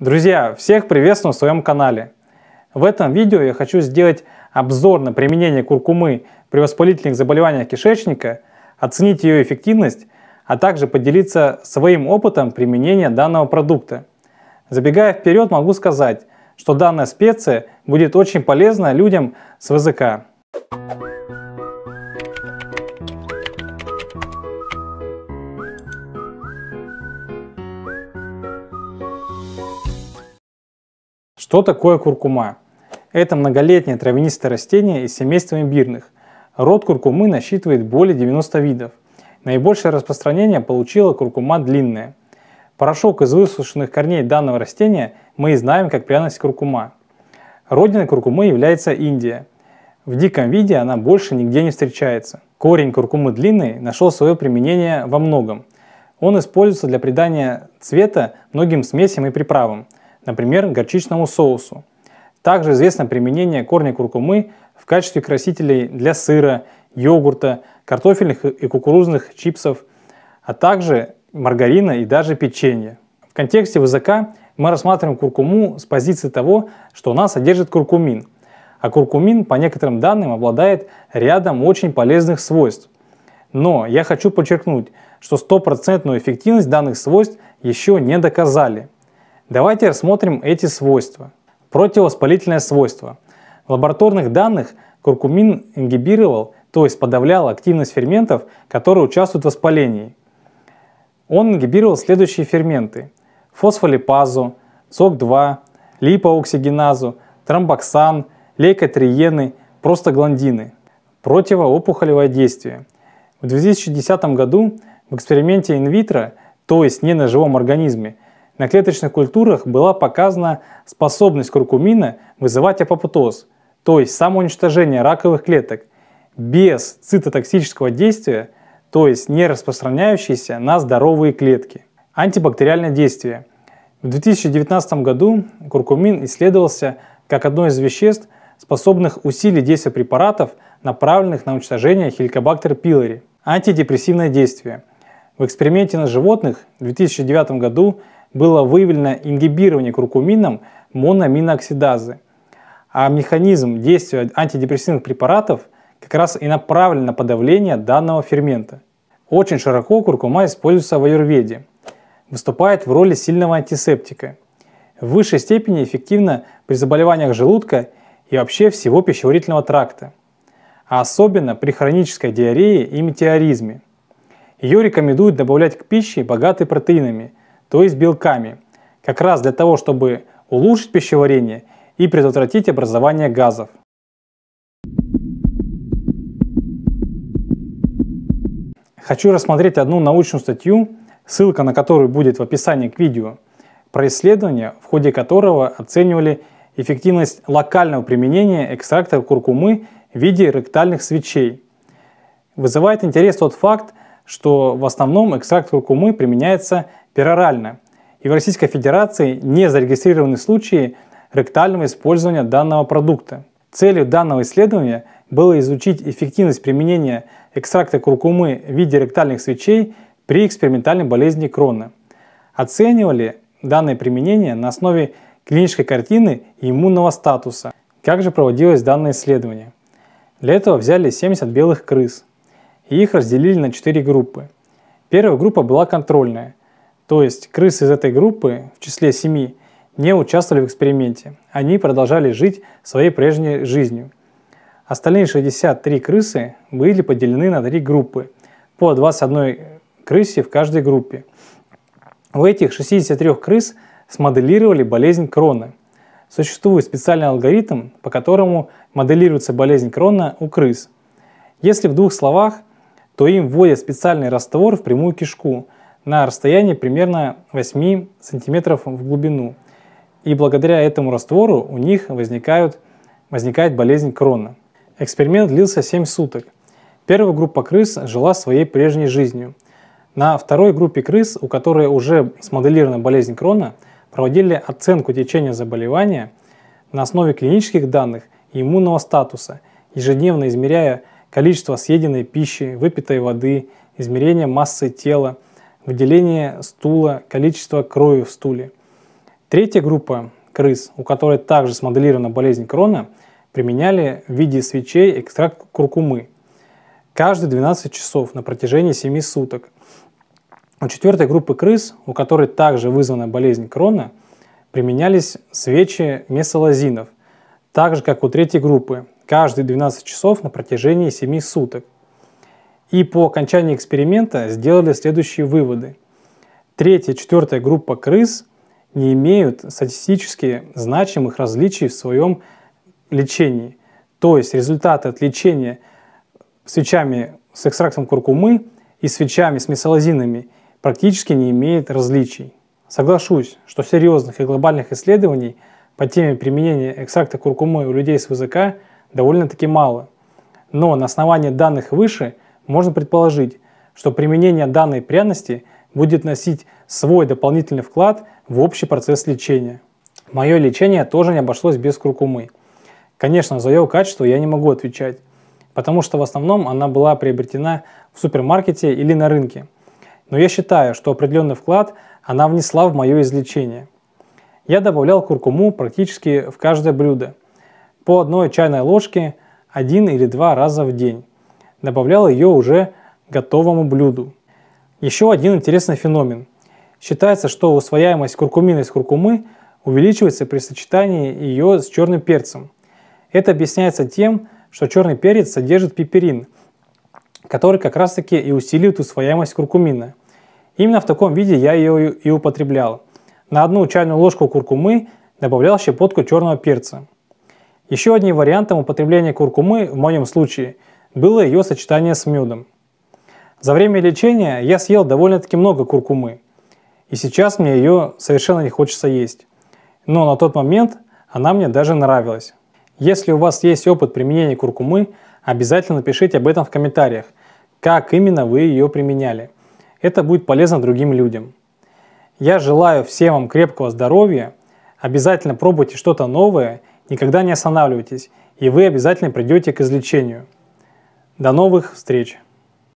Друзья, всех приветствую в своем канале. В этом видео я хочу сделать обзор на применение куркумы при воспалительных заболеваниях кишечника, оценить ее эффективность, а также поделиться своим опытом применения данного продукта. Забегая вперед, могу сказать, что данная специя будет очень полезна людям с ВЗК. Что такое куркума? Это многолетнее травянистое растение из семейства имбирных. Род куркумы насчитывает более 90 видов. Наибольшее распространение получила куркума длинная. Порошок из высушенных корней данного растения мы и знаем как пряность куркума. Родиной куркумы является Индия. В диком виде она больше нигде не встречается. Корень куркумы длинный нашел свое применение во многом. Он используется для придания цвета многим смесям и приправам – например, горчичному соусу. Также известно применение корня куркумы в качестве красителей для сыра, йогурта, картофельных и кукурузных чипсов, а также маргарина и даже печенья. В контексте ВЗК мы рассматриваем куркуму с позиции того, что она содержит куркумин. А куркумин, по некоторым данным, обладает рядом очень полезных свойств. Но я хочу подчеркнуть, что стопроцентную эффективность данных свойств еще не доказали – Давайте рассмотрим эти свойства. Противовоспалительное свойство. В лабораторных данных куркумин ингибировал, то есть подавлял активность ферментов, которые участвуют в воспалении. Он ингибировал следующие ферменты. Фосфолипазу, СОК-2, липооксигеназу, тромбоксан, лейкотриены, простагландины. Противоопухолевое действие. В 2010 году в эксперименте инвитро, то есть не на живом организме, на клеточных культурах была показана способность куркумина вызывать апоптоз, то есть самоуничтожение раковых клеток, без цитотоксического действия, то есть не распространяющейся на здоровые клетки. Антибактериальное действие. В 2019 году куркумин исследовался как одно из веществ, способных усилить действие препаратов, направленных на уничтожение хеликобактер пилори. Антидепрессивное действие. В эксперименте на животных в 2009 году было выявлено ингибирование куркумином мономинооксидазы. А механизм действия антидепрессивных препаратов как раз и направлен на подавление данного фермента. Очень широко куркума используется в аюрведе. Выступает в роли сильного антисептика. В высшей степени эффективно при заболеваниях желудка и вообще всего пищеварительного тракта. А особенно при хронической диарее и метеоризме. Ее рекомендуют добавлять к пище, богатой протеинами, то есть белками, как раз для того, чтобы улучшить пищеварение и предотвратить образование газов. Хочу рассмотреть одну научную статью, ссылка на которую будет в описании к видео, про исследование, в ходе которого оценивали эффективность локального применения экстракта куркумы в виде ректальных свечей. Вызывает интерес тот факт, что в основном экстракт куркумы применяется перорально, и в Российской Федерации не зарегистрированы случаи ректального использования данного продукта. Целью данного исследования было изучить эффективность применения экстракта куркумы в виде ректальных свечей при экспериментальной болезни Крона. Оценивали данное применение на основе клинической картины и иммунного статуса. Как же проводилось данное исследование? Для этого взяли 70 белых крыс, и их разделили на четыре группы. Первая группа была контрольная, то есть крысы из этой группы, в числе семи, не участвовали в эксперименте, они продолжали жить своей прежней жизнью. Остальные 63 крысы были поделены на три группы, по 21 крысе в каждой группе. У этих 63 крыс смоделировали болезнь Крона. Существует специальный алгоритм, по которому моделируется болезнь Крона у крыс. Если в двух словах, то им вводят специальный раствор в прямую кишку на расстоянии примерно 8 сантиметров в глубину. И благодаря этому раствору у них возникают, возникает болезнь крона. Эксперимент длился 7 суток. Первая группа крыс жила своей прежней жизнью. На второй группе крыс, у которой уже смоделирована болезнь крона, проводили оценку течения заболевания на основе клинических данных и иммунного статуса, ежедневно измеряя количество съеденной пищи, выпитой воды, измерение массы тела, выделение стула, количество крови в стуле. Третья группа крыс, у которой также смоделирована болезнь крона, применяли в виде свечей экстракт куркумы каждые 12 часов на протяжении 7 суток. У четвертой группы крыс, у которой также вызвана болезнь крона, применялись свечи месолазинов, так же как у третьей группы, каждые 12 часов на протяжении 7 суток. И по окончании эксперимента сделали следующие выводы. Третья четвертая группа крыс не имеют статистически значимых различий в своем лечении. То есть результаты от лечения свечами с экстрактом куркумы и свечами с месалозинами практически не имеют различий. Соглашусь, что серьезных и глобальных исследований по теме применения экстракта куркумы у людей с ВЗК – довольно-таки мало. Но на основании данных выше можно предположить, что применение данной пряности будет носить свой дополнительный вклад в общий процесс лечения. Мое лечение тоже не обошлось без куркумы. Конечно, за ее качество я не могу отвечать, потому что в основном она была приобретена в супермаркете или на рынке. Но я считаю, что определенный вклад она внесла в мое излечение. Я добавлял куркуму практически в каждое блюдо – по одной чайной ложке один или два раза в день. Добавлял ее уже готовому блюду. Еще один интересный феномен. Считается, что усвояемость куркумина из куркумы увеличивается при сочетании ее с черным перцем. Это объясняется тем, что черный перец содержит пиперин, который как раз таки и усиливает усвояемость куркумина. Именно в таком виде я ее и употреблял. На одну чайную ложку куркумы добавлял щепотку черного перца. Еще одним вариантом употребления куркумы в моем случае было ее сочетание с медом. За время лечения я съел довольно-таки много куркумы, и сейчас мне ее совершенно не хочется есть. Но на тот момент она мне даже нравилась. Если у вас есть опыт применения куркумы, обязательно напишите об этом в комментариях, как именно вы ее применяли. Это будет полезно другим людям. Я желаю всем вам крепкого здоровья, обязательно пробуйте что-то новое – Никогда не останавливайтесь, и вы обязательно придете к излечению. До новых встреч!